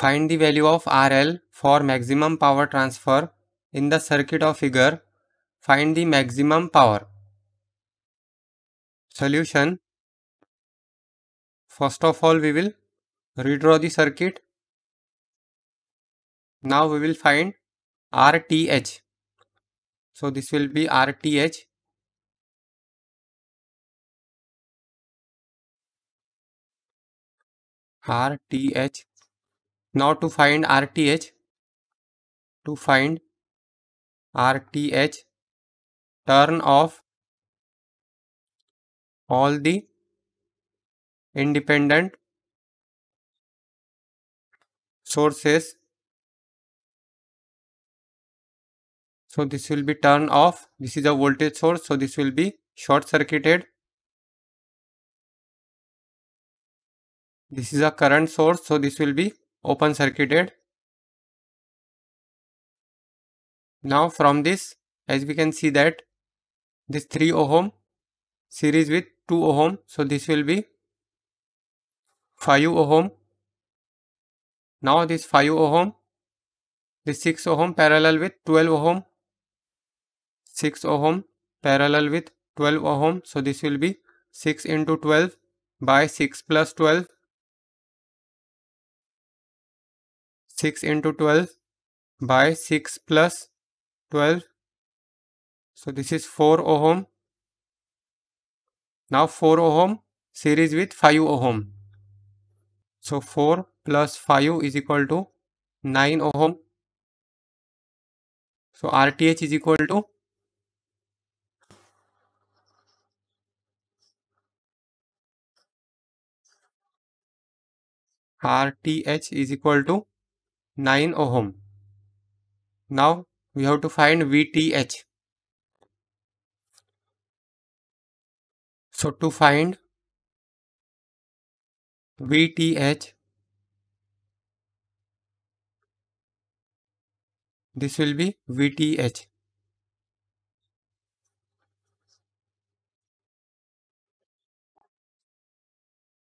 Find the value of RL for maximum power transfer in the circuit of figure. Find the maximum power. Solution First of all we will redraw the circuit. Now we will find RTH. So this will be RTH RTH now to find RTH, to find RTH, turn off all the independent sources. So this will be turned off. This is a voltage source. So this will be short circuited. This is a current source. So this will be open circuited. Now from this as we can see that this 3 ohm series with 2 ohm so this will be 5 ohm. Now this 5 ohm this 6 ohm parallel with 12 ohm 6 ohm parallel with 12 ohm so this will be 6 into 12 by 6 plus 12 six into twelve by six plus twelve so this is four ohm now four ohm series with five ohm so four plus five is equal to nine ohm so R T H is equal to R T H is equal to 9 ohm. Now we have to find VTH. So to find VTH, this will be VTH.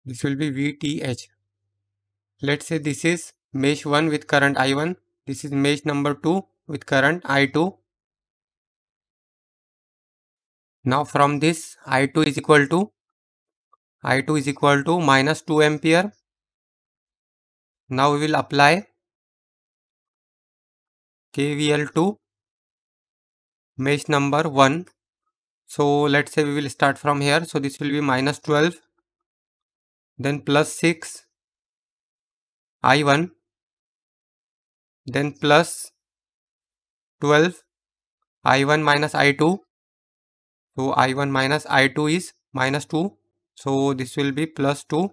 This will be VTH. Let's say this is mesh 1 with current I1. This is mesh number 2 with current I2. Now from this I2 is equal to I2 is equal to minus 2 ampere. Now we will apply KVL to mesh number 1. So let's say we will start from here. So this will be minus 12 then plus 6 I1 then plus 12 i1 minus i2 so i1 minus i2 is minus 2 so this will be plus 2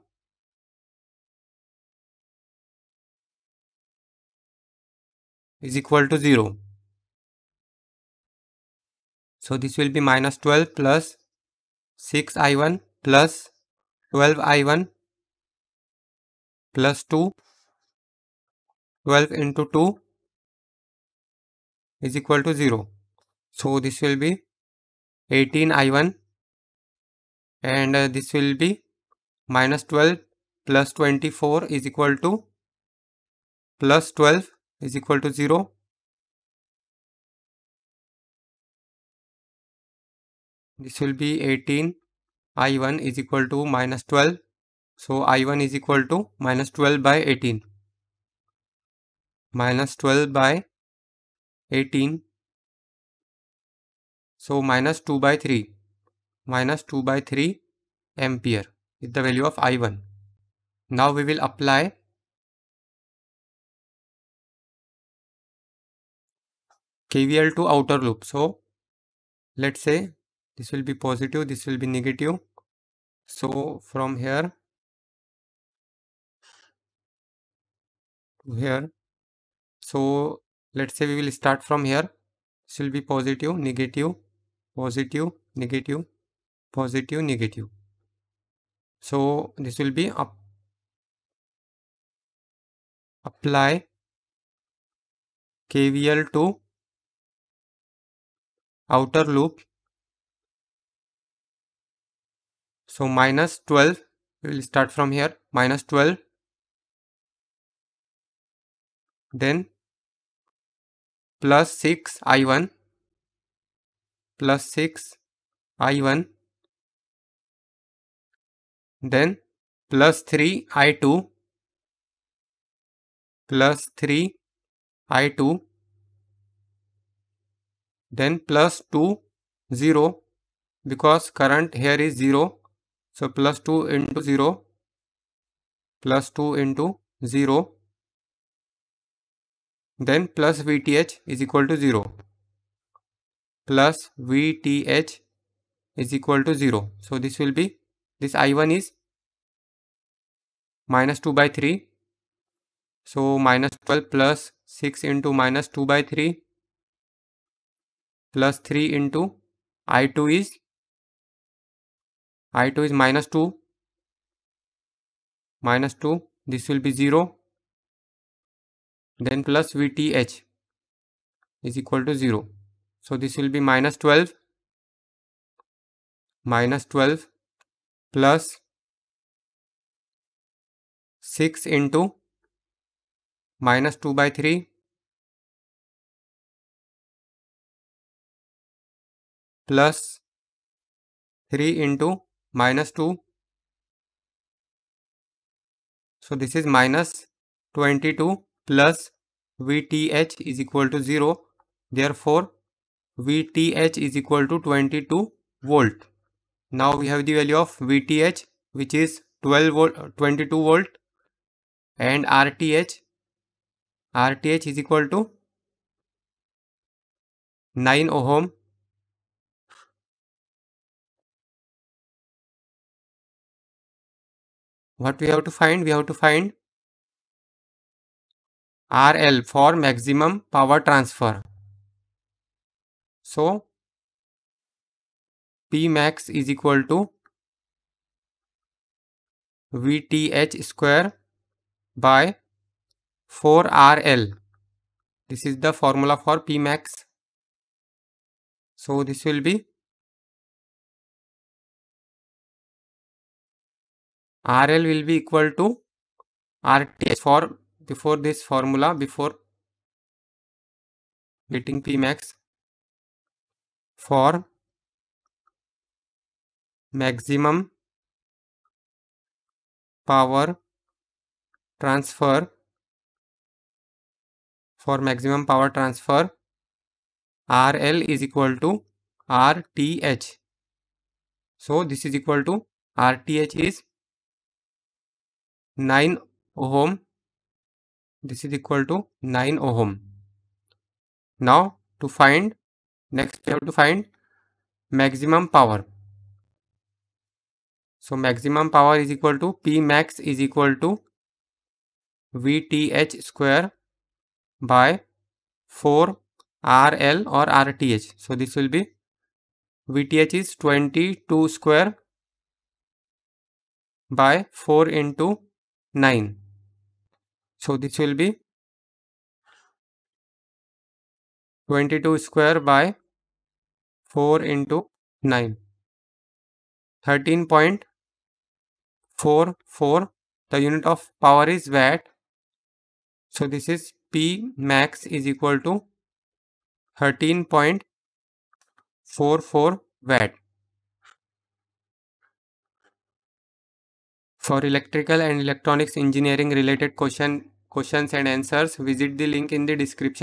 is equal to 0 so this will be minus 12 plus 6 i1 plus 12 i1 plus 2 12 into 2 is equal to 0. So this will be 18 I1 and uh, this will be minus 12 plus 24 is equal to plus 12 is equal to 0. This will be 18 I1 is equal to minus 12. So I1 is equal to minus 12 by 18 minus 12 by 18 so minus 2 by 3 minus 2 by 3 ampere is the value of I1 now we will apply KVL to outer loop so let's say this will be positive this will be negative so from here to here so let's say we will start from here this will be positive negative positive negative positive negative so this will be up apply kvl to outer loop so minus 12 we will start from here minus 12 then plus 6 I1 plus 6 I1 then plus 3 I2 plus 3 I2 then plus 2 0 because current here is 0 so plus 2 into 0 plus 2 into 0 then plus VTH is equal to 0. Plus VTH is equal to 0. So this will be, this I1 is minus 2 by 3. So minus 12 plus 6 into minus 2 by 3 plus 3 into I2 is I2 is minus 2 minus 2 this will be 0 then plus VTH is equal to 0. So this will be minus 12 minus 12 plus 6 into minus 2 by 3 plus 3 into minus 2. So this is minus 22 plus VTH is equal to 0. Therefore, VTH is equal to 22 volt. Now we have the value of VTH which is 12 volt, uh, 22 volt and RTH. RTH is equal to 9 ohm. What we have to find? We have to find RL for maximum power transfer. So, P max is equal to VTH square by 4RL. This is the formula for P max. So, this will be RL will be equal to RTH for before this formula before getting Pmax for maximum power transfer for maximum power transfer RL is equal to RTH. So this is equal to RTH is 9 ohm this is equal to 9 ohm. Now to find, next we have to find maximum power. So maximum power is equal to P max is equal to VTH square by 4 RL or RTH. So this will be VTH is 22 square by 4 into 9. So this will be 22 square by 4 into 9. 13.44 the unit of power is watt. So this is P max is equal to 13.44 watt. For electrical and electronics engineering related question questions and answers, visit the link in the description.